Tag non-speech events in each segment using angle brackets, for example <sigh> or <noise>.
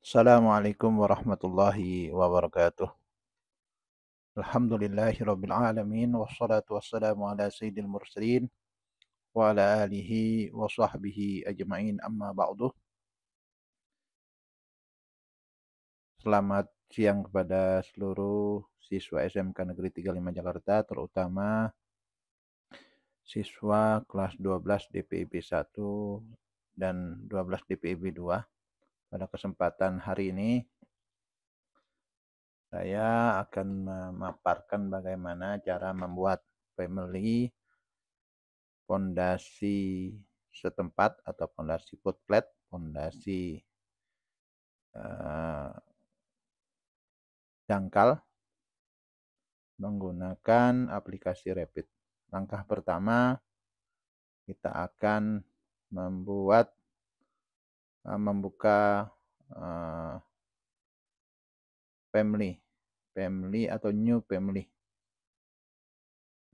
Assalamualaikum warahmatullahi wabarakatuh. Alhamdulillahi rabbil alamin wassalatu wassalamu ala sayyidil mursalin wa ala alihi wa sahbihi ajma'in amma ba'du. Selamat siang kepada seluruh siswa SMK Negeri 35 Jakarta terutama siswa kelas 12 DPIB 1 dan 12 DPIB 2 pada kesempatan hari ini, saya akan memaparkan bagaimana cara membuat family fondasi setempat atau fondasi footplat, fondasi uh, dangkal menggunakan aplikasi Rapid. Langkah pertama, kita akan membuat Eh, membuka eh, family, family atau new family.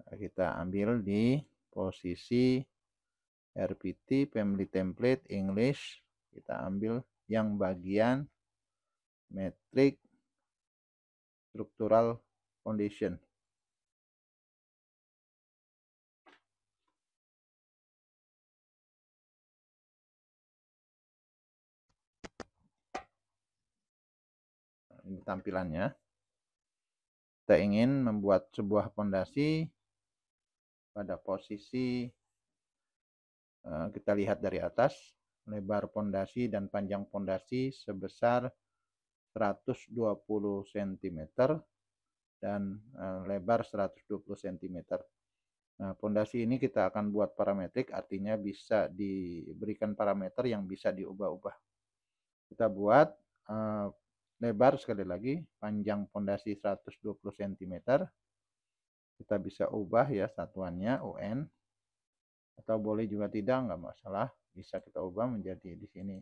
Nah, kita ambil di posisi RPT family template English. Kita ambil yang bagian metric structural condition. ini tampilannya kita ingin membuat sebuah pondasi pada posisi eh, kita lihat dari atas lebar pondasi dan panjang pondasi sebesar 120 cm dan eh, lebar 120 cm. Nah, pondasi ini kita akan buat parametrik artinya bisa diberikan parameter yang bisa diubah-ubah. Kita buat eh, lebar sekali lagi, panjang pondasi 120 cm. Kita bisa ubah ya satuannya UN. Atau boleh juga tidak, nggak masalah. Bisa kita ubah menjadi di sini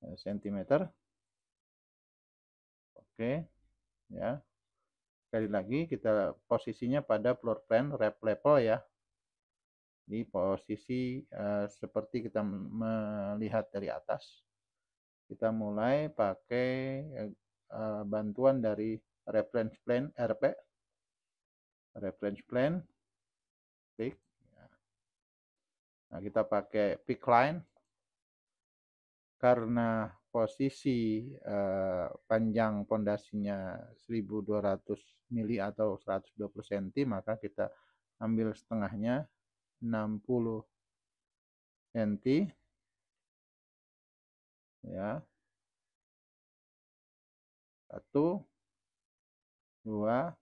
cm. Eh, Oke, ya. Sekali lagi kita posisinya pada floor plan rep level ya. Di posisi uh, seperti kita melihat dari atas. Kita mulai pakai eh, eh, bantuan dari reference plan RP. Reference plan Pick. Ya. Nah, kita pakai pick line. Karena posisi eh, panjang pondasinya 1200 mili atau 120 cm maka kita ambil setengahnya 60 cm ya satu dua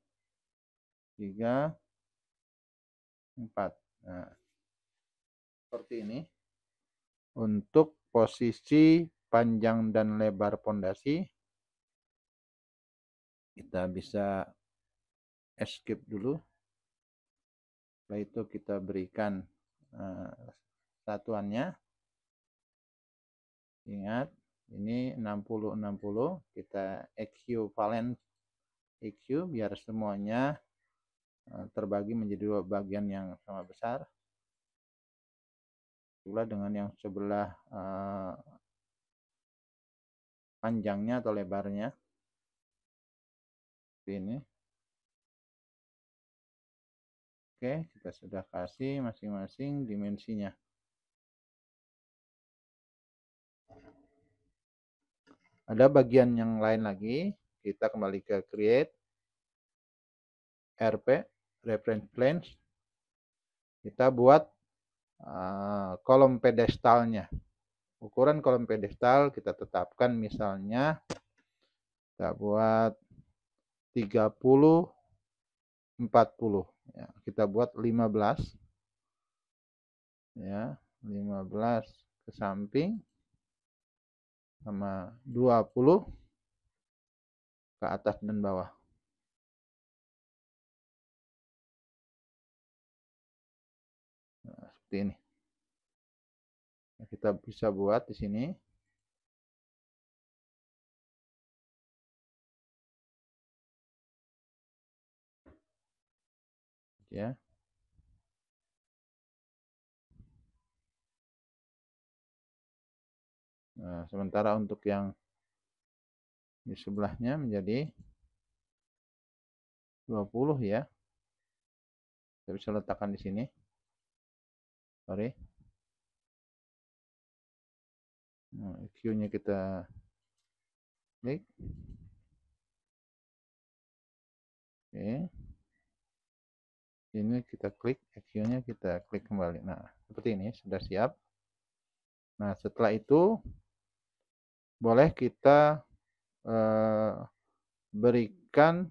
tiga empat nah seperti ini untuk posisi panjang dan lebar pondasi kita bisa escape dulu setelah itu kita berikan uh, satuannya Ingat, ini 60 60 kita equivalent EQ biar semuanya eh, terbagi menjadi dua bagian yang sama besar. Pula dengan yang sebelah eh, panjangnya atau lebarnya. ini. Oke, kita sudah kasih masing-masing dimensinya. Ada bagian yang lain lagi, kita kembali ke create RP reference planes. Kita buat uh, kolom pedestalnya. Ukuran kolom pedestal kita tetapkan misalnya kita buat 30 40 ya, kita buat 15 ya 15 ke samping sama 20 ke atas dan bawah. Nah, seperti ini. Nah, kita bisa buat di sini. Ya. Nah, sementara untuk yang di sebelahnya menjadi 20 ya. tapi bisa letakkan di sini. Sorry. Nah, nya kita klik. Oke. Ini kita klik, EQ-nya kita klik kembali. Nah, seperti ini, sudah siap. Nah, setelah itu boleh kita eh, berikan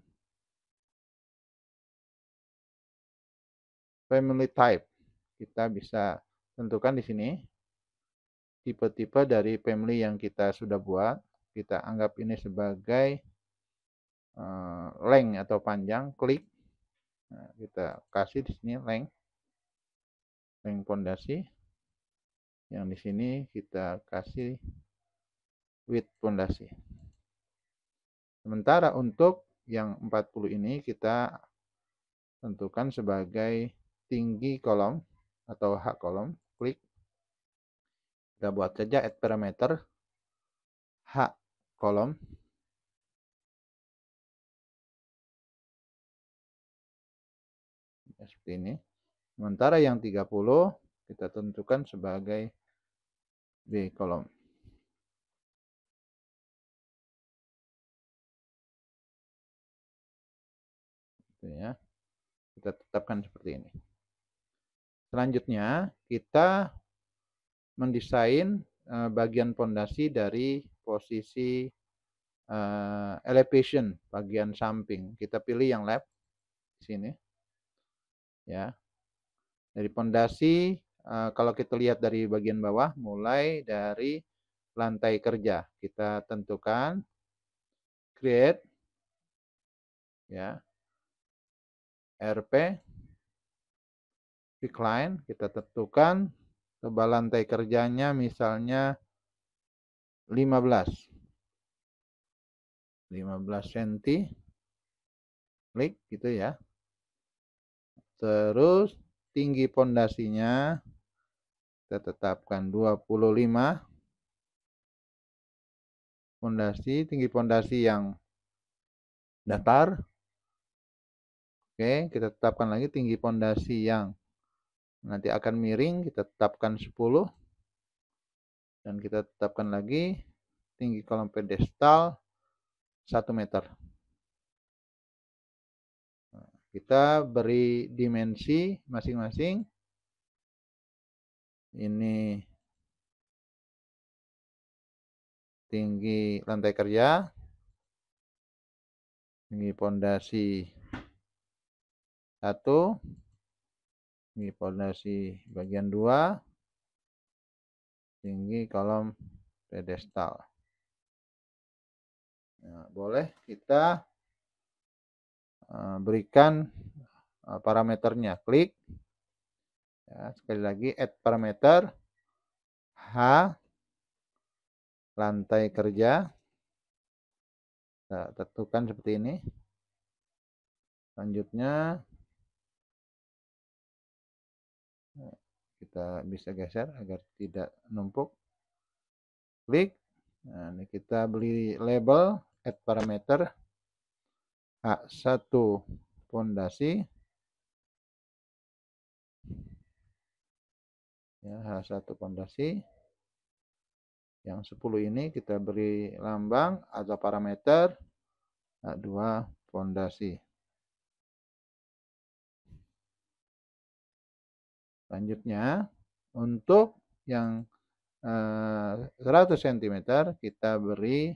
family type. Kita bisa tentukan di sini tipe-tipe dari family yang kita sudah buat. Kita anggap ini sebagai eh, length atau panjang, klik. Nah, kita kasih di sini length, length pondasi. Yang di sini kita kasih with pondasi. Sementara untuk yang 40 ini kita tentukan sebagai tinggi kolom atau hak kolom. Klik. Kita buat saja add parameter h kolom. Ya, seperti ini. Sementara yang 30 kita tentukan sebagai B kolom. Gitu ya kita tetapkan seperti ini selanjutnya kita mendesain eh, bagian pondasi dari posisi eh, elevation bagian samping kita pilih yang left di sini ya dari pondasi eh, kalau kita lihat dari bagian bawah mulai dari lantai kerja kita tentukan create ya RP decline kita tentukan tebal lantai kerjanya misalnya 15 15 cm klik gitu ya terus tinggi pondasinya kita tetapkan 25 pondasi tinggi pondasi yang datar Oke, kita tetapkan lagi tinggi pondasi yang nanti akan miring, kita tetapkan 10. Dan kita tetapkan lagi tinggi kolom pedestal 1 meter. kita beri dimensi masing-masing. Ini tinggi lantai kerja, tinggi pondasi satu ini pondasi bagian dua tinggi kolom pedestal nah, boleh kita eh, berikan eh, parameternya klik ya, sekali lagi add parameter H lantai kerja kita tentukan seperti ini selanjutnya kita bisa geser agar tidak numpuk klik nah ini kita beli label add parameter H1 fondasi. ya H1 fondasi. yang 10 ini kita beri lambang atau parameter H2 fondasi Selanjutnya, untuk yang 100 eh, cm kita beri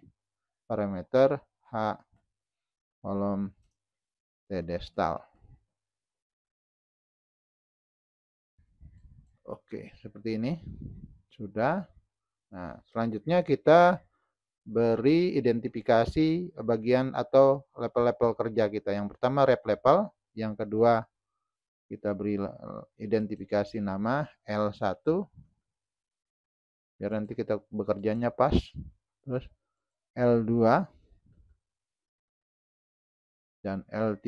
parameter H kolom pedestal. Oke, seperti ini. Sudah. Nah, selanjutnya kita beri identifikasi bagian atau level-level kerja kita. Yang pertama rep level, yang kedua kita beri identifikasi nama L1 biar nanti kita bekerjanya pas terus L2 dan L3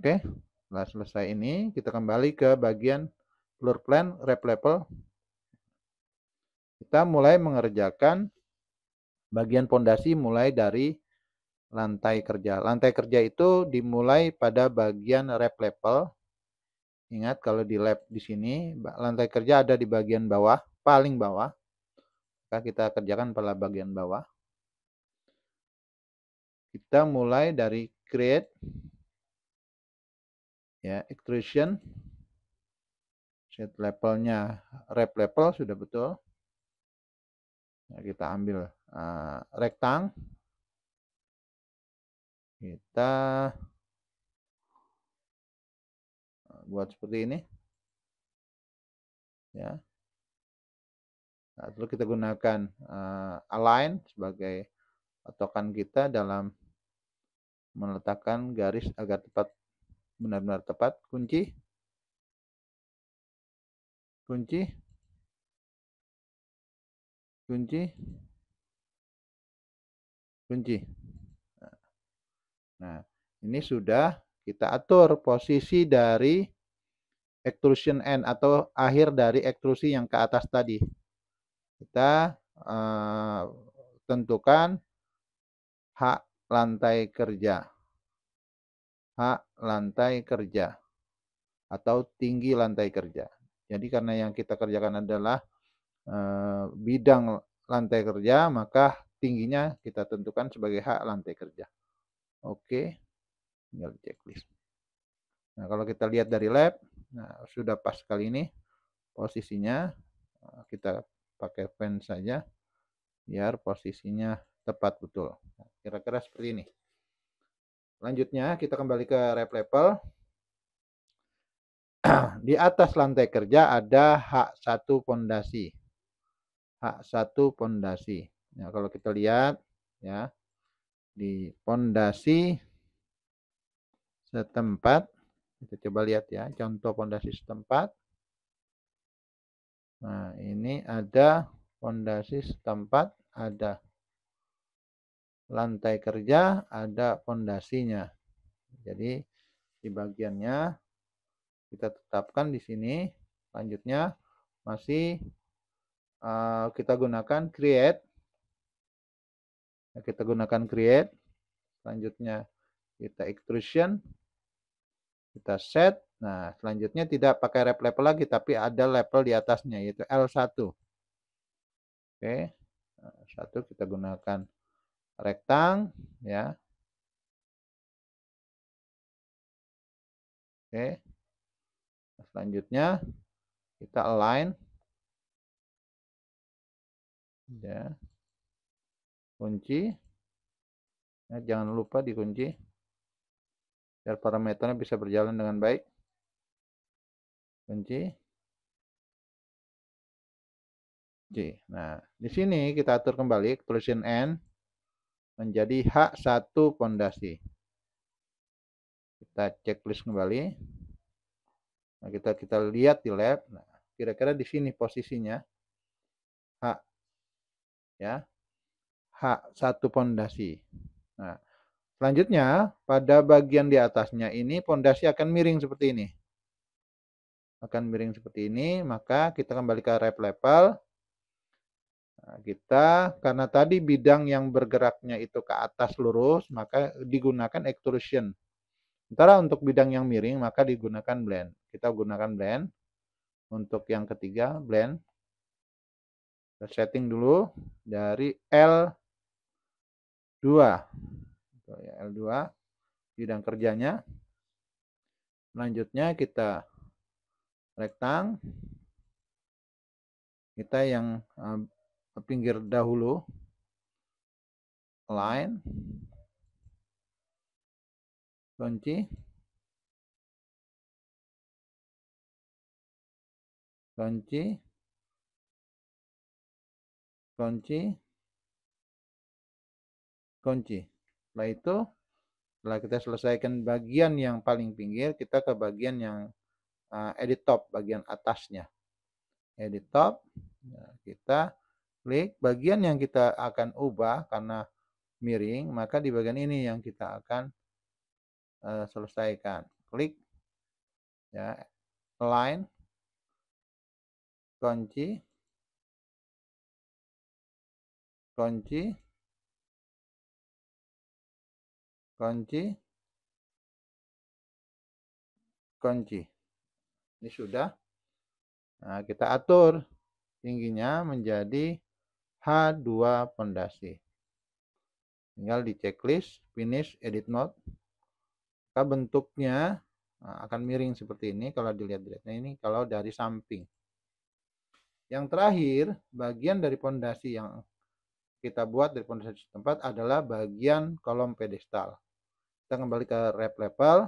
oke setelah selesai ini kita kembali ke bagian floor plan rep level kita mulai mengerjakan bagian pondasi mulai dari lantai kerja. Lantai kerja itu dimulai pada bagian rep level. Ingat kalau di lab di sini lantai kerja ada di bagian bawah, paling bawah. Maka kita kerjakan pada bagian bawah. Kita mulai dari create ya extrusion set levelnya rep level sudah betul. Nah, kita ambil uh, kita eh, buat seperti ini ya lalu nah, kita gunakan uh, align sebagai patokan kita dalam meletakkan garis agar tepat benar-benar tepat kunci kunci kunci kunci Nah, ini sudah kita atur posisi dari extrusion end atau akhir dari ekstrusi yang ke atas tadi. Kita eh, tentukan hak lantai kerja. Hak lantai kerja atau tinggi lantai kerja. Jadi karena yang kita kerjakan adalah eh, bidang lantai kerja, maka tingginya kita tentukan sebagai hak lantai kerja. Oke. Tinggal checklist. Nah, kalau kita lihat dari lab, nah, sudah pas kali ini posisinya. Nah, kita pakai pen saja biar posisinya tepat betul. Nah, kira-kira seperti ini. Lanjutnya kita kembali ke rep level. <clears throat> Di atas lantai kerja ada H1 pondasi. H1 pondasi. Nah, kalau kita lihat ya di pondasi setempat. Kita coba lihat ya, contoh pondasi setempat. Nah, ini ada pondasi setempat, ada lantai kerja, ada pondasinya. Jadi di bagiannya kita tetapkan di sini. Selanjutnya masih uh, kita gunakan create Nah, kita gunakan create. Selanjutnya kita extrusion. Kita set. Nah, selanjutnya tidak pakai rep level lagi, tapi ada level di atasnya, yaitu L1. Oke. satu kita gunakan rektang. Ya. Oke. Selanjutnya kita align. Ya kunci ya, jangan lupa dikunci biar parameternya bisa berjalan dengan baik kunci J. Nah, di sini kita atur kembali ketulisan N menjadi H1 pondasi. Kita cek list kembali. Nah, kita kita lihat di lab. Nah, kira-kira di sini posisinya H. Ya hak satu pondasi. Nah, selanjutnya pada bagian di atasnya ini pondasi akan miring seperti ini. Akan miring seperti ini, maka kita kembali ke rep level. Nah, kita karena tadi bidang yang bergeraknya itu ke atas lurus, maka digunakan extrusion. Sementara untuk bidang yang miring maka digunakan blend. Kita gunakan blend. Untuk yang ketiga blend. Kita setting dulu dari L 2. Gitu ya, L2 bidang kerjanya. Selanjutnya kita rektang. Kita yang eh, pinggir dahulu line kunci kunci kunci kunci. Setelah itu, setelah kita selesaikan bagian yang paling pinggir, kita ke bagian yang uh, edit top, bagian atasnya. Edit top, nah, kita klik bagian yang kita akan ubah karena miring, maka di bagian ini yang kita akan uh, selesaikan. Klik ya, line, kunci, kunci, kunci kunci ini sudah nah, kita atur tingginya menjadi H2 pondasi tinggal di checklist finish edit mode maka bentuknya nah, akan miring seperti ini kalau dilihat dilihatnya nah, ini kalau dari samping yang terakhir bagian dari pondasi yang kita buat dari pondasi tempat adalah bagian kolom pedestal kita kembali ke rep level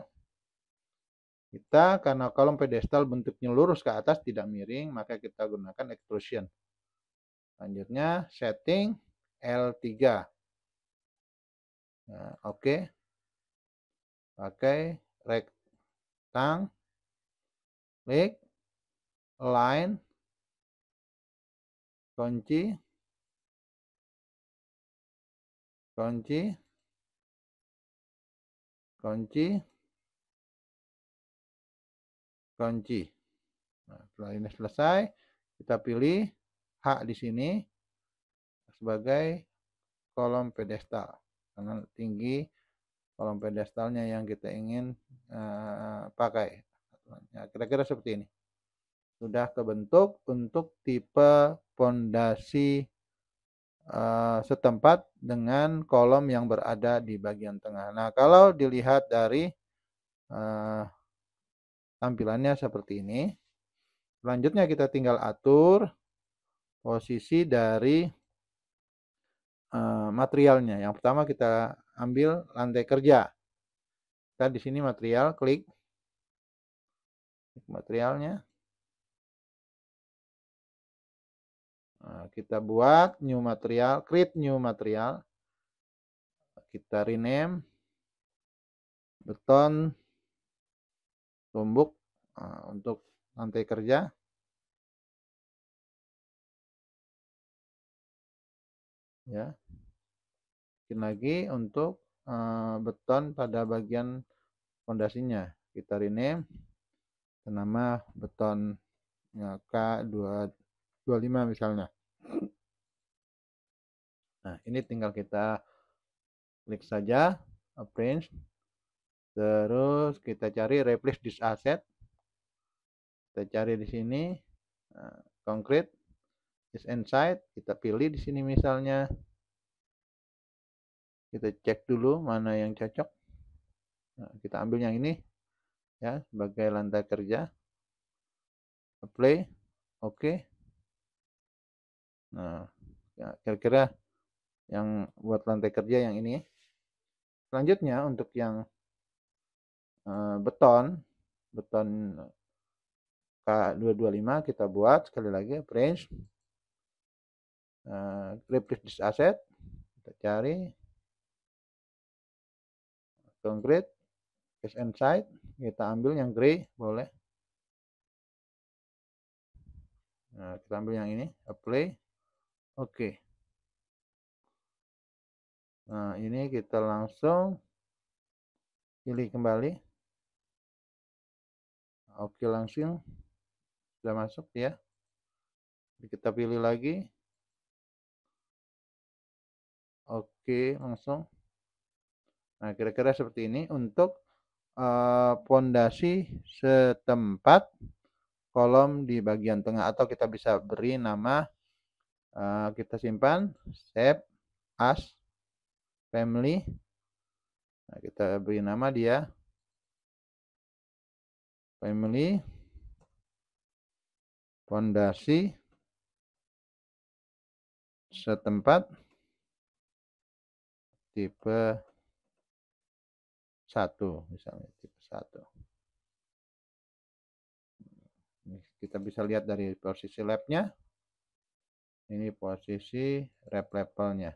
kita karena kolom pedestal bentuknya lurus ke atas tidak miring maka kita gunakan extrusion selanjutnya setting L3 nah, oke okay. pakai rectang klik line kunci kunci kunci kunci nah, setelah ini selesai kita pilih hak di sini sebagai kolom pedestal karena tinggi kolom pedestalnya yang kita ingin uh, pakai nah, kira-kira seperti ini sudah kebentuk untuk tipe pondasi Eh, setempat dengan kolom yang berada di bagian tengah. Nah, kalau dilihat dari eh, tampilannya seperti ini. Selanjutnya kita tinggal atur posisi dari eh, materialnya. Yang pertama kita ambil lantai kerja. Kita di sini material, klik materialnya. Nah, kita buat new material, create new material. Kita rename beton tumbuk nah, untuk lantai kerja. Ya. Bikin lagi untuk eh, beton pada bagian pondasinya. Kita rename nama beton K2 25 misalnya. Nah, ini tinggal kita klik saja print terus kita cari replace this asset. Kita cari di sini nah, concrete is inside, kita pilih di sini misalnya. Kita cek dulu mana yang cocok. Nah, kita ambil yang ini ya sebagai lantai kerja. Apply. Oke. Okay Nah, ya, kira-kira yang buat lantai kerja yang ini. Selanjutnya untuk yang eh, beton, beton eh, K225 kita buat sekali lagi range uh, eh, replace this asset kita cari concrete case and kita ambil yang grey boleh nah, kita ambil yang ini apply Oke. Nah, ini kita langsung pilih kembali. Oke, langsung sudah masuk ya. Kita pilih lagi. Oke, langsung. Nah, kira-kira seperti ini untuk eh, pondasi uh, setempat kolom di bagian tengah atau kita bisa beri nama Eh, kita simpan save as family nah, kita beri nama dia family fondasi setempat tipe satu misalnya tipe satu kita bisa lihat dari posisi labnya ini posisi rep levelnya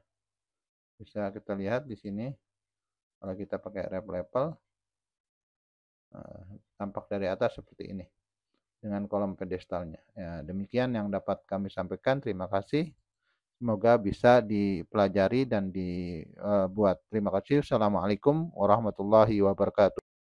bisa kita lihat di sini kalau kita pakai rep level eh, tampak dari atas seperti ini dengan kolom pedestalnya ya, demikian yang dapat kami sampaikan terima kasih semoga bisa dipelajari dan dibuat eh, terima kasih assalamualaikum warahmatullahi wabarakatuh